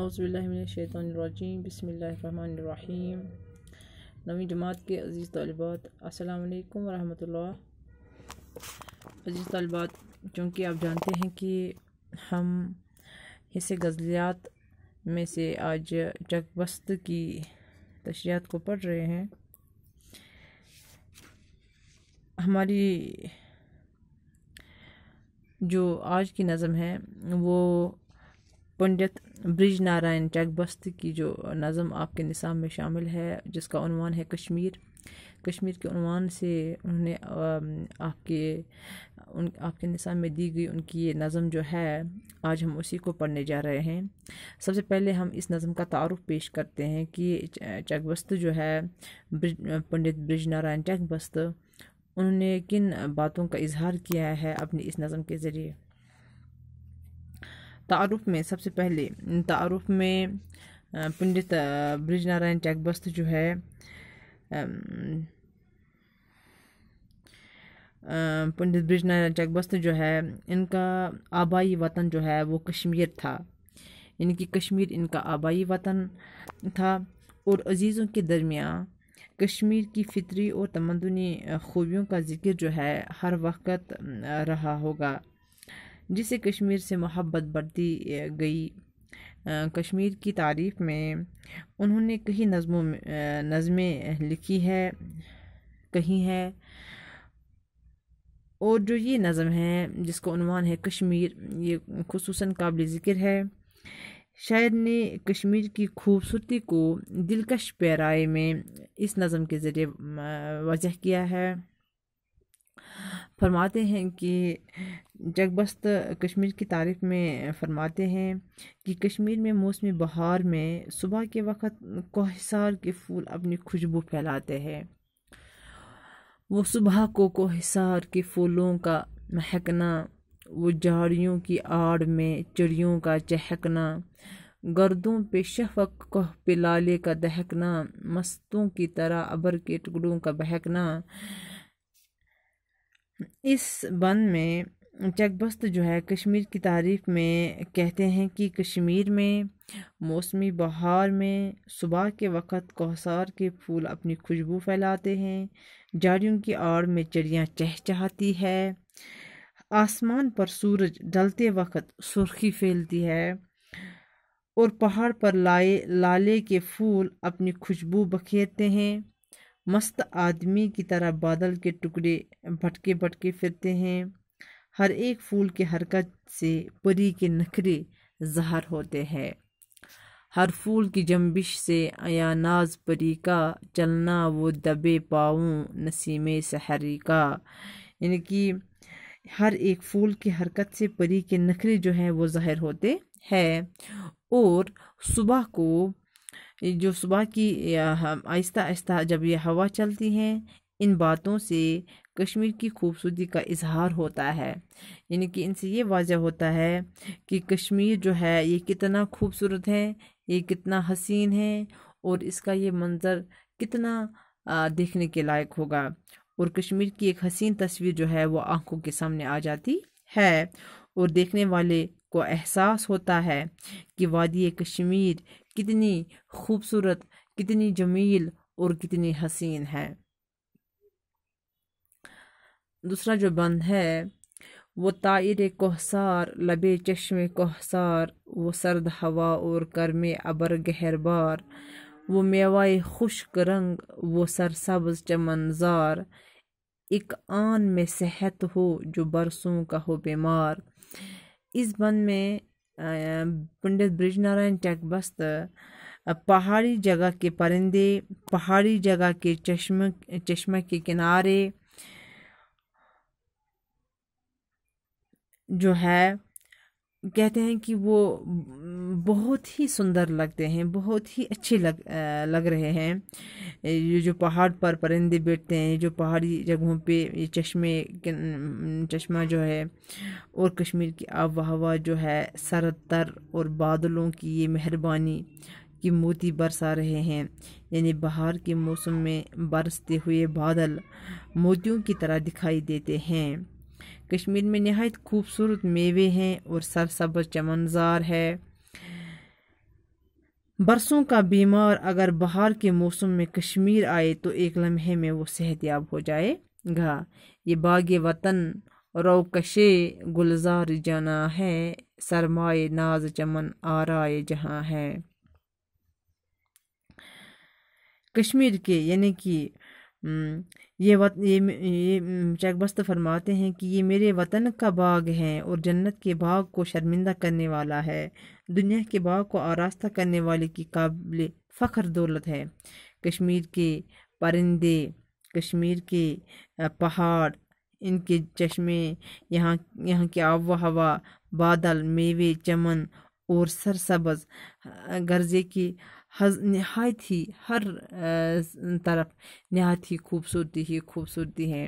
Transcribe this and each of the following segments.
अज़बिल्लिमिनशैतरजीम बसमीम नवी जमात के अज़ीज़ तलबात असलकम वरहमल अज़ीज़ तलबात चूँकि आप जानते हैं कि हम हिस्से गज़लियात में से आज चकबस्त की तशियात को पढ़ रहे हैं हमारी जो आज की नज़म है वो पंडित ब्रिज नारायण चकबस्त की जो नज़म आपके निसाब में शामिल है जिसका अनवान है कश्मीर कश्मीर के अनवान से उन्होंने आपके उन आपके निसाब में दी गई उनकी ये नज़म जो है आज हम उसी को पढ़ने जा रहे हैं सबसे पहले हम इस नज़म का तारुफ पेश करते हैं कि चकबस्त जो है ब्रिज पंडित ब्रिज नारायण चकबस्त उन्होंने किन बातों का इजहार किया है अपनी इस नज़म के ज़रिए तारुफ में सबसे पहले तारुफ में पंडित ब्रिज नारायण टैगबस्त जो है पंडित ब्रिज नारायण टैगबस्त जो है इनका आबाई वतन जो है वो कश्मीर था इनकी कि कश्मीर इनका आबाई वतन था और अजीज़ों के दरमिया कश्मीर की फितरी और तमदनी खूबियों का जिक्र जो है हर वक्त रहा होगा जिससे कश्मीर से मोहब्बत बढ़ती गई कश्मीर की तारीफ़ में उन्होंने कई नज़मों में नज़में लिखी है कही हैं और जो ये नज़म है जिसको अनवान है कश्मीर ये खसूस काबिल ज़िक्र है शायर ने कश्मीर की खूबसूरती को दिलकश पैराए में इस नज़म के ज़रिए वजह किया है फरमाते हैं कि जगबस्त कश्मीर की तारीफ़ में फरमाते हैं कि कश्मीर में मौसम बहार में सुबह के वक्त कोहिसार के फूल अपनी खुशबू फैलाते हैं वो सुबह को कोहिसार के फूलों का महकना वो झाड़ियों की आड़ में चिड़ियों का चहकना गर्दों पे शफक कह पिलाले का दहकना मस्तों की तरह अबर के टुकड़ों का बहकना इस बन में चकबस्त जो है कश्मीर की तारीफ में कहते हैं कि कश्मीर में मौसमी बहार में सुबह के वक़्त कोसार के फूल अपनी खुशबू फैलाते हैं झाड़ियों की आड़ में चिड़ियाँ चहचहाती है आसमान पर सूरज ढलते वक़्त सुर्खी फैलती है और पहाड़ पर लाए लाले के फूल अपनी खुशबू बखेरते हैं मस्त आदमी की तरह बादल के टुकड़े भटके भटके फिरते हैं हर एक फूल के हरकत से परी के नखरे जहर होते हैं हर फूल की जम्बिश से या नाज परी का चलना वो दबे पाऊँ नसीम सहरी का यानी कि हर एक फूल की हरकत से परी के नखरे जो हैं वो ज़ाहिर होते हैं और सुबह को जो सुबह की आहिस्ता आहिस्ता जब यह हवा चलती है इन बातों से कश्मीर की खूबसूरती का इजहार होता है यानी कि इनसे ये वाजह होता है कि कश्मीर जो है ये कितना खूबसूरत है ये कितना हसीन है और इसका ये मंज़र कितना देखने के लायक होगा और कश्मीर की एक हसीन तस्वीर जो है वो आंखों के सामने आ जाती है और देखने वाले को एहसास होता है कि वादी कश्मीर कितनी खूबसूरत कितनी जमील और कितनी हसीन है दूसरा जो बंद है वो तायर कोहसार लबे चश्म कोहसार वो सर्द हवा और करम अबर गहरबार वो मेवाए खुश्क रंग वो सरसब्ज चमनजार एक आन में सेहत हो जो बरसों का हो बीमार इस बन में पंडित ब्रिज नारायण चकबस्त पहाड़ी जगह के परिंदे पहाड़ी जगह के चश्मे चश्मे के किनारे जो है कहते हैं कि वो बहुत ही सुंदर लगते हैं बहुत ही अच्छे लग लग रहे हैं ये जो पहाड़ पर परिंदे बैठते हैं जो पहाड़ी जगहों पे ये चश्मे चश्मा जो है और कश्मीर की आब हवा जो है तर और बादलों की ये मेहरबानी की मोती बरसा रहे हैं यानी बाहर के मौसम में बरसते हुए बादल मोतियों की तरह दिखाई देते हैं कश्मीर में नहायत खूबसूरत मेवे हैं और सरसब्ज चमनजार है बरसों का बीमार अगर बाहर के मौसम में कश्मीर आए तो एक लम्हे में वो सेहतियाब हो जाएगा ये बाग वतन रोकशे गुलजार जाना है सरमाए नाज चमन आराए जहाँ है कश्मीर के यानी कि हम्म, ये वत ये ये हम्म, चैकबस्त फरमाते हैं कि ये मेरे वतन का बाग है और जन्नत के बाग को शर्मिंदा करने वाला है दुनिया के बाग को आरास्ता करने वाले की काबिल फ़ख्र दौलत है कश्मीर के परिंदे कश्मीर के पहाड़ इनके चश्मे यहाँ यहाँ की आबो हवा बादल मेवे चमन और सरसब्ज़ गर्जे की हज नहायत ही हर तरफ नहायत ही खूबसूरती ही खूबसूरती है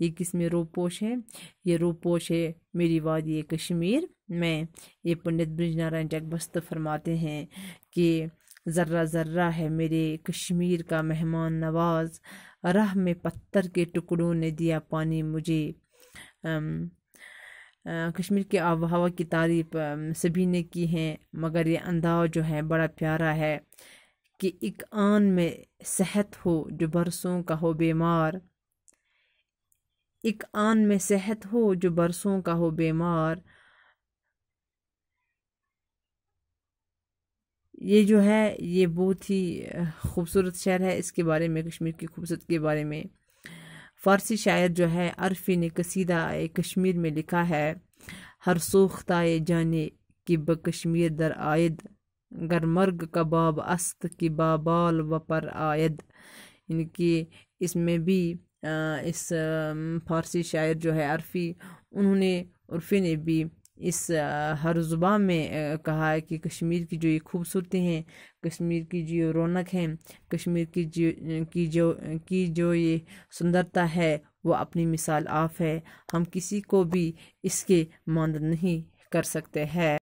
ये किस में रूपोश है ये रूपोश है मेरी वादी कश्मीर में ये पंडित ब्रज नारायण जगबस्त फरमाते हैं कि ज़र्रा ज़र्रा है मेरे कश्मीर का मेहमान नवाज़ राह में पत्थर के टुकड़ों ने दिया पानी मुझे कश्मीर की आब हवा की तारीफ सभी ने की है मगर ये अंदाज जो है बड़ा प्यारा है कि एक आन में सेहत हो जो बरसों का हो बीमार एक आन में सेहत हो जो बरसों का हो बीमार ये जो है ये बहुत ही खूबसूरत शहर है इसके बारे में कश्मीर की खूबसूरत के बारे में फ़ारसी शायर जो है अरफी ने कसीदा कश्मीर में लिखा है हर सोख्ता जाने कि ब कश्मीर दर आयद गर मर्ग कबाब अस्त कि बाबाल व पर आयद इनकी इसमें भी इस फ़ारसी शायर जो है अरफी उन्होंने उर्फी ने भी इस हर जुबा में कहा है कि कश्मीर की जो ये खूबसूरती है कश्मीर की जो रौनक है कश्मीर की जो की जो की जो ये सुंदरता है वो अपनी मिसाल आप है हम किसी को भी इसके मंद नहीं कर सकते हैं